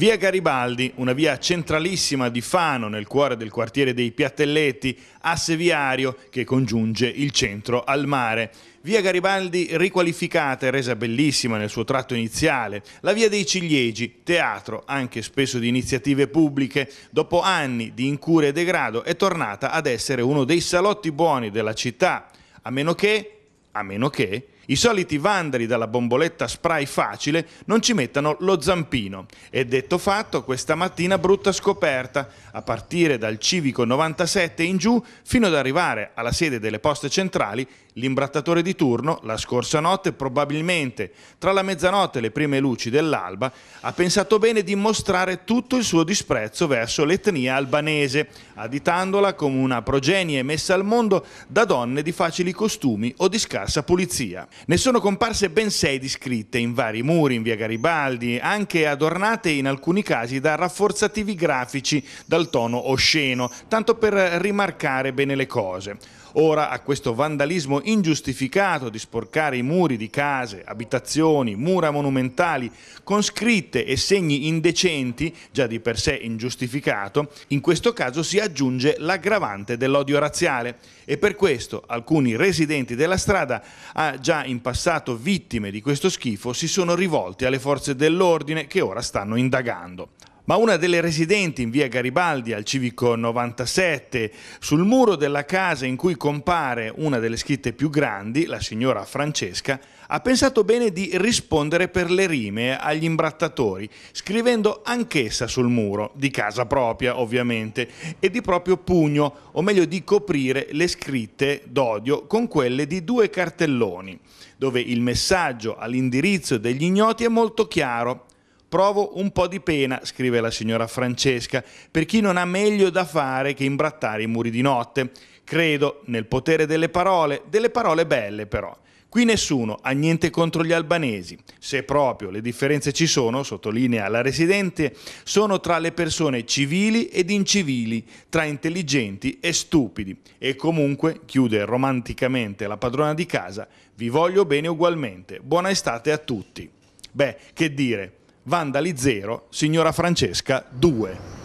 Via Garibaldi, una via centralissima di Fano nel cuore del quartiere dei Piattelletti, asse viario che congiunge il centro al mare. Via Garibaldi riqualificata e resa bellissima nel suo tratto iniziale, la Via dei Ciliegi, teatro anche spesso di iniziative pubbliche, dopo anni di incure e degrado è tornata ad essere uno dei salotti buoni della città, a meno che, a meno che i soliti vandali dalla bomboletta spray facile non ci mettano lo zampino. E detto fatto, questa mattina brutta scoperta, a partire dal civico 97 in giù, fino ad arrivare alla sede delle poste centrali, l'imbrattatore di turno, la scorsa notte probabilmente tra la mezzanotte e le prime luci dell'alba, ha pensato bene di mostrare tutto il suo disprezzo verso l'etnia albanese, aditandola come una progenie messa al mondo da donne di facili costumi o di scarsa pulizia. Ne sono comparse ben sei descritte in vari muri, in via Garibaldi, anche adornate in alcuni casi da rafforzativi grafici dal tono osceno, tanto per rimarcare bene le cose. Ora a questo vandalismo ingiustificato di sporcare i muri di case, abitazioni, mura monumentali con scritte e segni indecenti, già di per sé ingiustificato, in questo caso si aggiunge l'aggravante dell'odio razziale e per questo alcuni residenti della strada, ah, già in passato vittime di questo schifo, si sono rivolti alle forze dell'ordine che ora stanno indagando ma una delle residenti in via Garibaldi al civico 97, sul muro della casa in cui compare una delle scritte più grandi, la signora Francesca, ha pensato bene di rispondere per le rime agli imbrattatori, scrivendo anch'essa sul muro, di casa propria ovviamente, e di proprio pugno, o meglio di coprire le scritte d'odio con quelle di due cartelloni, dove il messaggio all'indirizzo degli ignoti è molto chiaro Provo un po' di pena, scrive la signora Francesca, per chi non ha meglio da fare che imbrattare i muri di notte. Credo nel potere delle parole, delle parole belle però. Qui nessuno ha niente contro gli albanesi. Se proprio le differenze ci sono, sottolinea la residente, sono tra le persone civili ed incivili, tra intelligenti e stupidi. E comunque, chiude romanticamente la padrona di casa, vi voglio bene ugualmente. Buona estate a tutti. Beh, che dire, Vandali 0, signora Francesca 2.